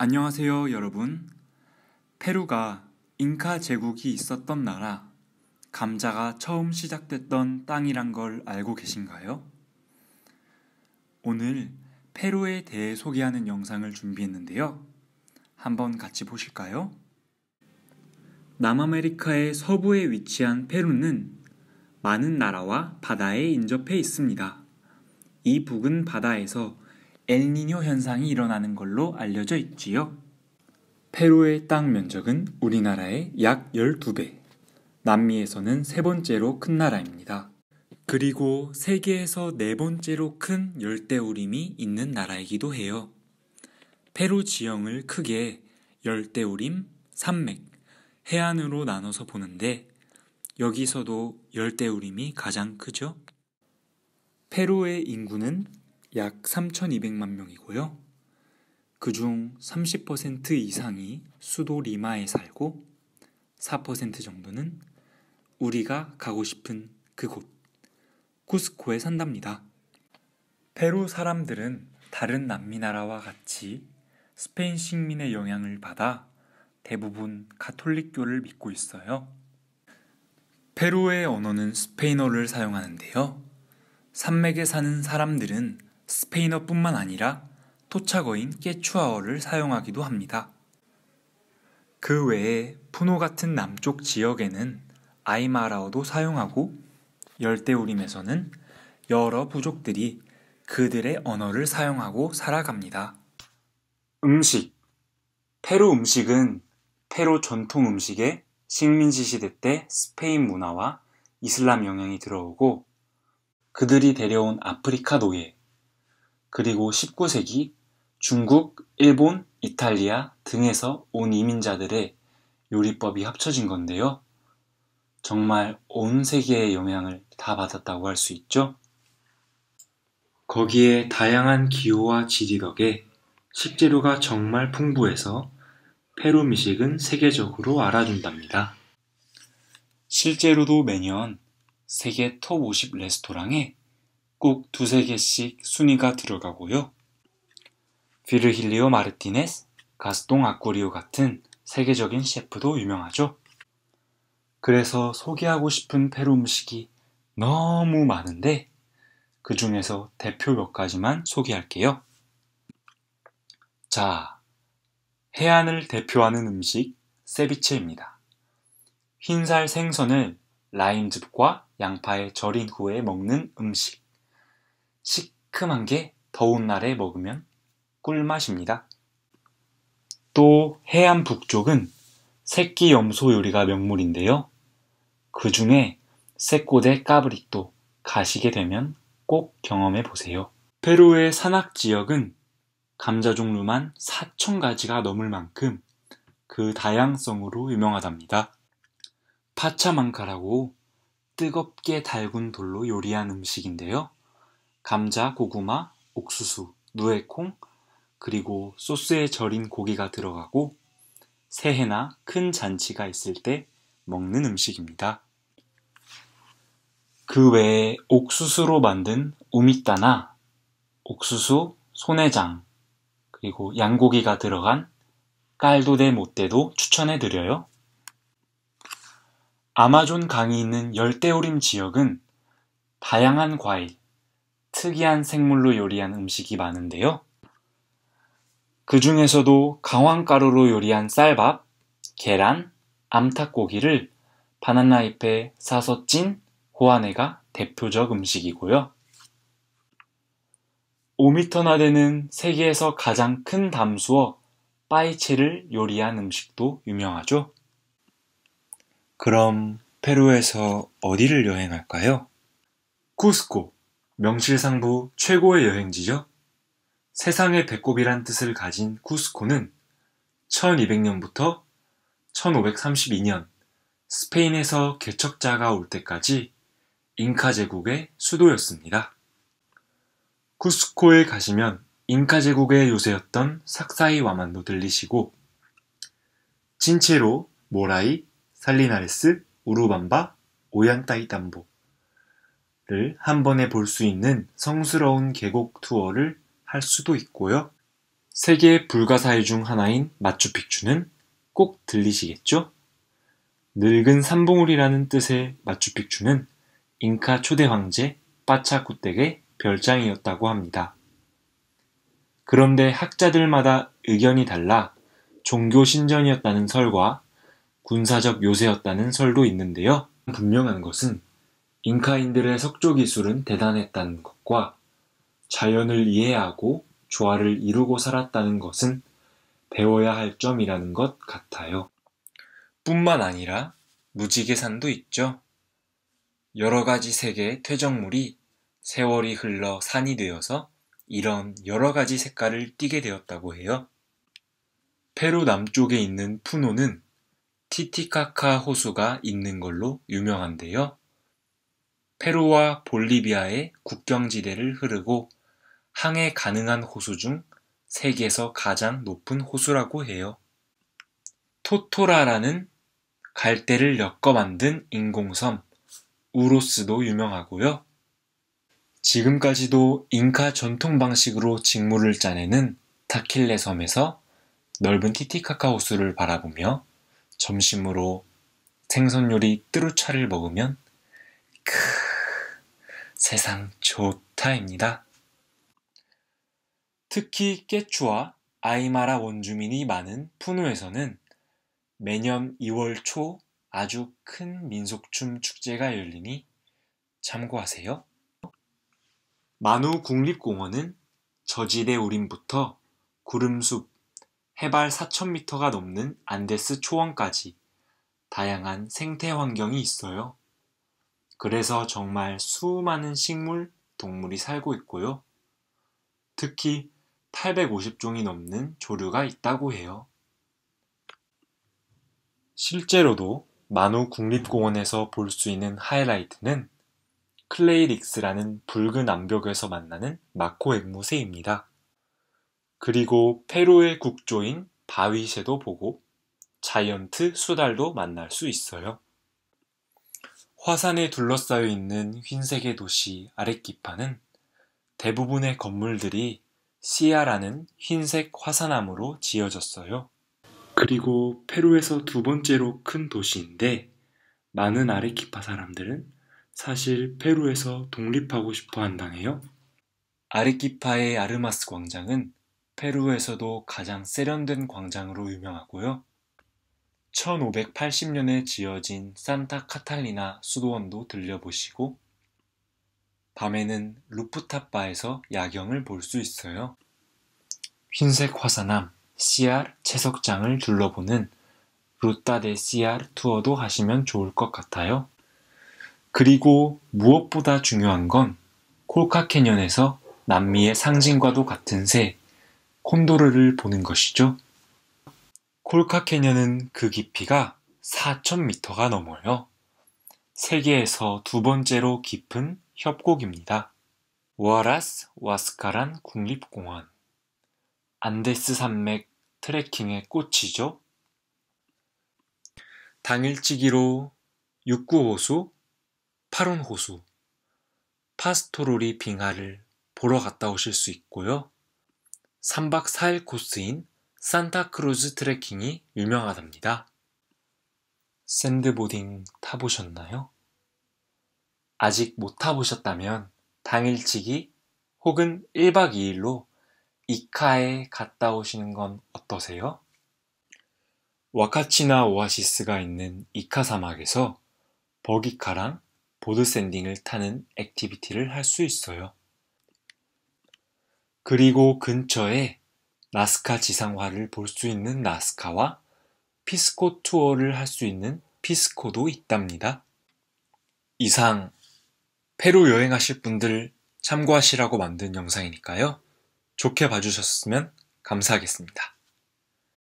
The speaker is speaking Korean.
안녕하세요, 여러분. 페루가 잉카 제국이 있었던 나라, 감자가 처음 시작됐던 땅이란 걸 알고 계신가요? 오늘 페루에 대해 소개하는 영상을 준비했는데요. 한번 같이 보실까요? 남아메리카의 서부에 위치한 페루는 많은 나라와 바다에 인접해 있습니다. 이 북은 바다에서 엘니뇨 현상이 일어나는 걸로 알려져 있지요. 페루의 땅 면적은 우리나라의 약 12배, 남미에서는 세 번째로 큰 나라입니다. 그리고 세계에서 네 번째로 큰 열대우림이 있는 나라이기도 해요. 페루 지형을 크게 열대우림, 산맥, 해안으로 나눠서 보는데 여기서도 열대우림이 가장 크죠. 페루의 인구는 약 3,200만 명이고요. 그중 30% 이상이 수도 리마에 살고 4% 정도는 우리가 가고 싶은 그곳, 쿠스코에 산답니다. 페루 사람들은 다른 남미 나라와 같이 스페인 식민의 영향을 받아 대부분 가톨릭교를 믿고 있어요. 페루의 언어는 스페인어를 사용하는데요. 산맥에 사는 사람들은 스페인어뿐만 아니라 토착어인 깨추아어를 사용하기도 합니다. 그 외에 푸노 같은 남쪽 지역에는 아이마라어도 사용하고 열대우림에서는 여러 부족들이 그들의 언어를 사용하고 살아갑니다. 음식 페루 음식은 페루 전통 음식에 식민지 시대 때 스페인 문화와 이슬람 영향이 들어오고 그들이 데려온 아프리카 노예, 그리고 19세기 중국, 일본, 이탈리아 등에서 온 이민자들의 요리법이 합쳐진 건데요. 정말 온 세계의 영향을 다 받았다고 할 수 있죠. 거기에 다양한 기호와 지리 덕에 식재료가 정말 풍부해서 페루 미식은 세계적으로 알아준답니다. 실제로도 매년 세계 톱 50 레스토랑에 꼭 두세 개씩 순위가 들어가고요. 비르힐리오 마르티네스, 가스똥 아쿠리오 같은 세계적인 셰프도 유명하죠. 그래서 소개하고 싶은 페루 음식이 너무 많은데 그 중에서 대표 몇 가지만 소개할게요. 자, 해안을 대표하는 음식 세비체입니다. 흰살 생선을 라임즙과 양파에 절인 후에 먹는 음식. 시큼한 게 더운 날에 먹으면 꿀맛입니다. 또 해안 북쪽은 새끼 염소 요리가 명물인데요. 그 중에 새꼬대 까브릭도 가시게 되면 꼭 경험해 보세요. 페루의 산악 지역은 감자 종류만 4천 가지가 넘을 만큼 그 다양성으로 유명하답니다. 파차망카라고 뜨겁게 달군 돌로 요리한 음식인데요. 감자, 고구마, 옥수수, 누에콩, 그리고 소스에 절인 고기가 들어가고 새해나 큰 잔치가 있을 때 먹는 음식입니다. 그 외에 옥수수로 만든 우미따나 옥수수, 손해장 그리고 양고기가 들어간 깔도대 못대도 추천해 드려요. 아마존 강이 있는 열대우림 지역은 다양한 과일, 특이한 생물로 요리한 음식이 많은데요. 그 중에서도 강황가루로 요리한 쌀밥, 계란, 암탉고기를 바나나잎에 사서 찐호아네가 대표적 음식이고요. 5미터나 되는 세계에서 가장 큰 담수어 빠이체를 요리한 음식도 유명하죠. 그럼 페루에서 어디를 여행할까요? 쿠스코 명실상부 최고의 여행지죠. 세상의 배꼽이란 뜻을 가진 쿠스코는 1200년부터 1532년 스페인에서 개척자가 올 때까지 잉카 제국의 수도였습니다. 쿠스코에 가시면 잉카 제국의 요새였던 삭사이 와만도 들리시고 진체로 모라이, 살리나레스, 우루밤바, 오얀따이담보, 를한 번에 볼 수 있는 성스러운 계곡 투어를 할 수도 있고요. 세계 불가사의 중 하나인 마추픽추는 꼭 들리시겠죠? 늙은 삼봉울이라는 뜻의 마추픽추는 잉카 초대 황제 빠차쿠텍의 별장이었다고 합니다. 그런데 학자들마다 의견이 달라 종교 신전이었다는 설과 군사적 요새였다는 설도 있는데요. 분명한 것은 잉카인들의 석조 기술은 대단했다는 것과 자연을 이해하고 조화를 이루고 살았다는 것은 배워야 할 점이라는 것 같아요. 뿐만 아니라 무지개산도 있죠. 여러 가지 색의 퇴적물이 세월이 흘러 산이 되어서 이런 여러 가지 색깔을 띠게 되었다고 해요. 페루 남쪽에 있는 푸노는 티티카카 호수가 있는 걸로 유명한데요. 페루와 볼리비아의 국경지대를 흐르고 항해 가능한 호수 중 세계에서 가장 높은 호수라고 해요. 토토라라는 갈대를 엮어 만든 인공섬 우로스도 유명하고요. 지금까지도 잉카 전통 방식으로 직무를 짜내는 타킬레 섬에서 넓은 티티카카 호수를 바라보며 점심으로 생선 요리 뜨루차를 먹으면 크 세상 좋다입니다. 특히 깨추와 아이마라 원주민이 많은 푸누에서는 매년 2월 초 아주 큰 민속춤 축제가 열리니 참고하세요. 마누 국립공원은 저지대 우림부터 구름숲, 해발 4,000m가 넘는 안데스 초원까지 다양한 생태 환경이 있어요. 그래서 정말 수많은 식물, 동물이 살고 있고요. 특히 850종이 넘는 조류가 있다고 해요. 실제로도 만호 국립공원에서 볼 수 있는 하이라이트는 클레이릭스라는 붉은 암벽에서 만나는 마코 앵무새입니다. 그리고 페루의 국조인 바위새도 보고 자이언트 수달도 만날 수 있어요. 화산에 둘러싸여 있는 흰색의 도시 아레키파는 대부분의 건물들이 시아라는 흰색 화산암으로 지어졌어요. 그리고 페루에서 두 번째로 큰 도시인데 많은 아레키파 사람들은 사실 페루에서 독립하고 싶어 한다네요. 아레키파의 아르마스 광장은 페루에서도 가장 세련된 광장으로 유명하고요. 1580년에 지어진 산타 카탈리나 수도원도 들려보시고 밤에는 루프탑바에서 야경을 볼 수 있어요. 흰색 화산암, CR 채석장을 둘러보는 루타 데 CR 투어도 하시면 좋을 것 같아요. 그리고 무엇보다 중요한 건 콜카 캐년에서 남미의 상징과도 같은 새 콘도르를 보는 것이죠. 콜카 캐년은 그 깊이가 4,000m가 넘어요. 세계에서 두 번째로 깊은 협곡입니다. 워라스 와스카란 국립공원. 안데스 산맥 트레킹의 꽃이죠. 당일치기로 육구호수, 파룬호수, 파스토로리 빙하를 보러 갔다 오실 수 있고요. 3박 4일 코스인 산타크루즈 트레킹이 유명하답니다. 샌드보딩 타보셨나요? 아직 못 타보셨다면 당일치기 혹은 1박 2일로 이카에 갔다 오시는 건 어떠세요? 와카치나 오아시스가 있는 이카 사막에서 버기카랑 보드샌딩을 타는 액티비티를 할 수 있어요. 그리고 근처에 나스카 지상화를 볼 수 있는 나스카와 피스코 투어를 할 수 있는 피스코도 있답니다. 이상 페루 여행하실 분들 참고하시라고 만든 영상이니까요. 좋게 봐주셨으면 감사하겠습니다.